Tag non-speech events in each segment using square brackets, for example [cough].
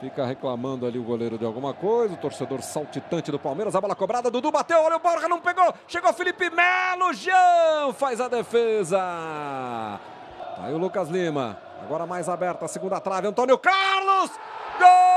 Fica reclamando ali o goleiro de alguma coisa. O torcedor saltitante do Palmeiras. A bola cobrada. Dudu bateu. Olha o Borja, não pegou. Chegou Felipe Melo. Jean faz a defesa. Aí o Lucas Lima. Agora mais aberta. Segunda trave. Antônio Carlos. Gol!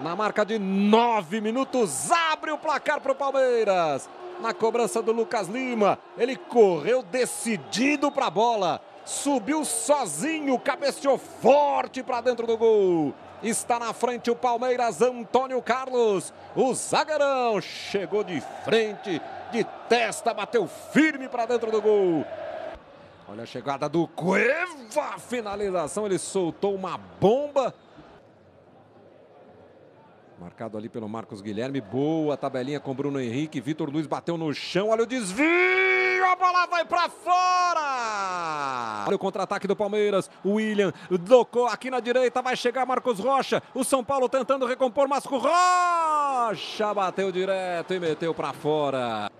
Na marca de nove minutos, abre o placar para o Palmeiras. Na cobrança do Lucas Lima, ele correu decidido para a bola. Subiu sozinho, cabeceou forte para dentro do gol. Está na frente o Palmeiras, Antônio Carlos. O zagueirão chegou de frente, de testa, bateu firme para dentro do gol. Olha a chegada do Cueva, finalização, ele soltou uma bomba. Marcado ali pelo Marcos Guilherme. Boa tabelinha com Bruno Henrique. Vitor Luiz bateu no chão. Olha o desvio. A bola vai para fora. Olha o contra-ataque do Palmeiras. William tocou aqui na direita. Vai chegar Marcos Rocha. O São Paulo tentando recompor. Marcos Rocha bateu direto e meteu para fora.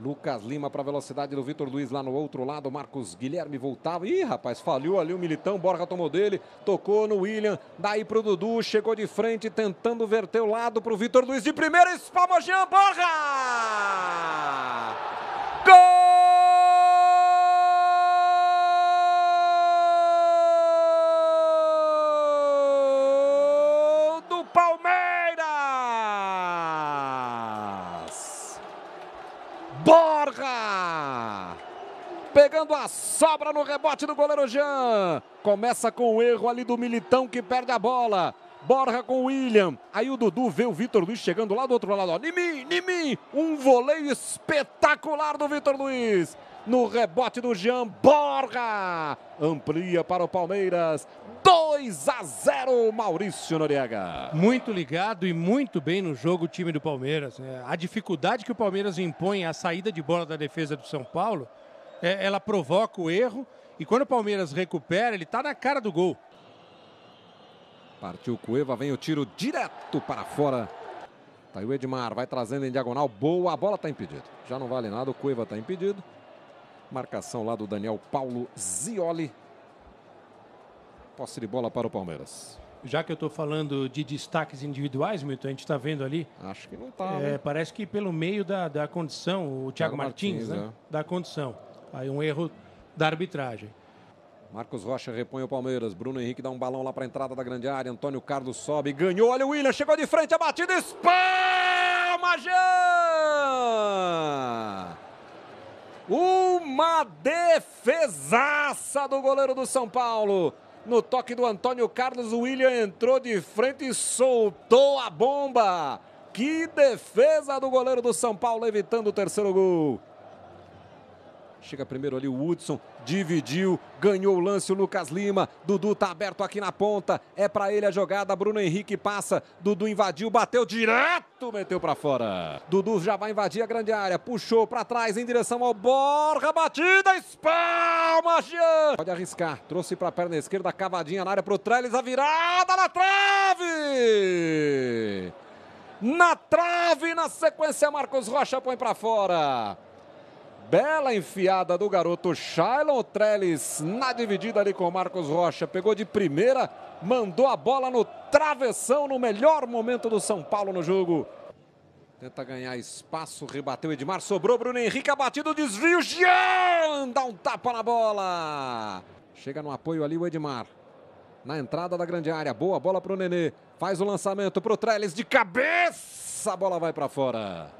Lucas Lima para a velocidade do Vitor Luiz lá no outro lado. Marcos Guilherme voltava. Ih, rapaz, falhou ali o Militão. Borja tomou dele. Tocou no William. Daí pro Dudu. Chegou de frente tentando verter o lado para o Vitor Luiz de primeira. Espalma Jean Borja! Borra! Pegando a sobra no rebote do goleiro Jean. Começa com o erro ali do Militão que perde a bola. Borra com o William. Aí o Dudu vê o Vitor Luiz chegando lá do outro lado. Ó. Nimi! Um voleio espetacular do Vitor Luiz no rebote do Jean Borra. Amplia para o Palmeiras. 2 a 0 Maurício Noriega. Muito ligado e muito bem no jogo o time do Palmeiras. Né? A dificuldade que o Palmeiras impõe à saída de bola da defesa do São Paulo, é, ela provoca o erro e quando o Palmeiras recupera, ele está na cara do gol. Partiu Cueva, vem o tiro direto para fora. Tá aí o Edmar, vai trazendo em diagonal, boa, a bola está impedida. Já não vale nada, o Cueva está impedido. Marcação lá do Daniel Paulo Zioli. Posse de bola para o Palmeiras. Já que eu estou falando de destaques individuais, Milton, a gente está vendo ali. Acho que não está. É, né? Parece que pelo meio da, da condição, o Thiago, Thiago Martins, né? Martins né? é. da condição. Aí um erro da arbitragem. Marcos Rocha repõe o Palmeiras. Bruno Henrique dá um balão lá para a entrada da grande área. Antônio Carlos sobe, ganhou. Olha o William, chegou de frente, a batida espalma, Jean! Uma defesaça do goleiro do São Paulo. No toque do Antônio Carlos, o William entrou de frente e soltou a bomba. Que defesa do goleiro do São Paulo, evitando o terceiro gol. Chega primeiro ali o Hudson, dividiu, ganhou o lance o Lucas Lima. Dudu tá aberto aqui na ponta, é para ele a jogada. Bruno Henrique passa, Dudu invadiu, bateu direto, meteu para fora. Dudu já vai invadir a grande área, puxou para trás em direção ao Borja, batida, espalma, Jean. Pode arriscar, trouxe para perna esquerda, cavadinha na área pro Trellis, a virada na trave! Na trave, na sequência, Marcos Rocha põe para fora. Bela enfiada do garoto Shailon Trellis na dividida ali com o Marcos Rocha. Pegou de primeira, mandou a bola no travessão no melhor momento do São Paulo no jogo. Tenta ganhar espaço, rebateu Edmar, sobrou Bruno Henrique, abatido, desvio, Jean! Dá um tapa na bola! Chega no apoio ali o Edmar. Na entrada da grande área, boa bola para o Nenê. Faz o lançamento para o Trellis de cabeça, a bola vai para fora.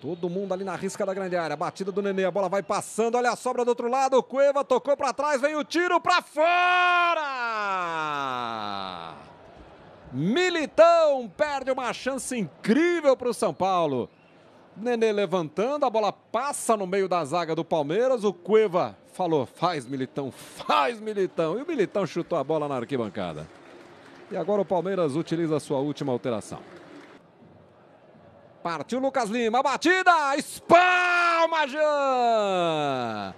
Todo mundo ali na risca da grande área. Batida do Nenê, a bola vai passando, olha a sobra do outro lado. O Cueva tocou para trás, vem o tiro para fora! Militão perde uma chance incrível para o São Paulo. Nenê levantando, a bola passa no meio da zaga do Palmeiras. O Cueva falou: faz Militão, faz Militão. E o Militão chutou a bola na arquibancada. E agora o Palmeiras utiliza a sua última alteração. Partiu Lucas Lima, batida, espalma Jean!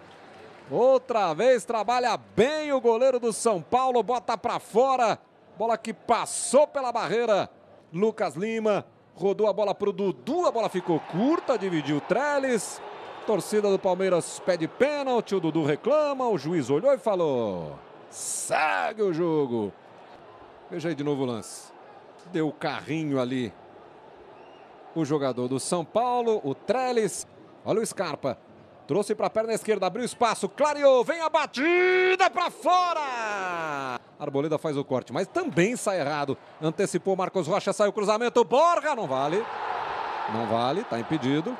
Outra vez trabalha bem o goleiro do São Paulo, bota para fora. Bola que passou pela barreira. Lucas Lima rodou a bola pro Dudu, a bola ficou curta, dividiu Trellis. Torcida do Palmeiras pede pênalti, o Dudu reclama, o juiz olhou e falou: "Segue o jogo". Veja aí de novo o lance. Deu carrinho ali o jogador do São Paulo, o Trellis. Olha o Scarpa. Trouxe para a perna esquerda, abriu espaço, clareou, vem a batida para fora! Arboleda faz o corte, mas também sai errado. Antecipou Marcos Rocha, sai o cruzamento, borga não vale. Não vale, está impedido.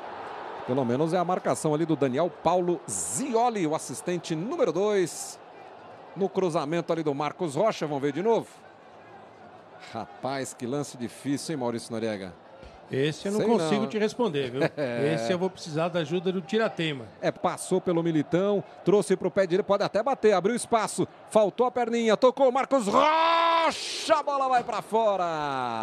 Pelo menos é a marcação ali do Daniel Paulo Zioli, o assistente número 2. No cruzamento ali do Marcos Rocha, vamos ver de novo. Rapaz, que lance difícil, hein, Maurício Noriega? Esse eu não Sei consigo não. te responder, viu? [laughs] É. Esse eu vou precisar da ajuda do Tiratema. É, passou pelo Militão, trouxe para o pé direito, pode até bater, abriu espaço, faltou a perninha, tocou o Marcos Rocha, a bola vai para fora.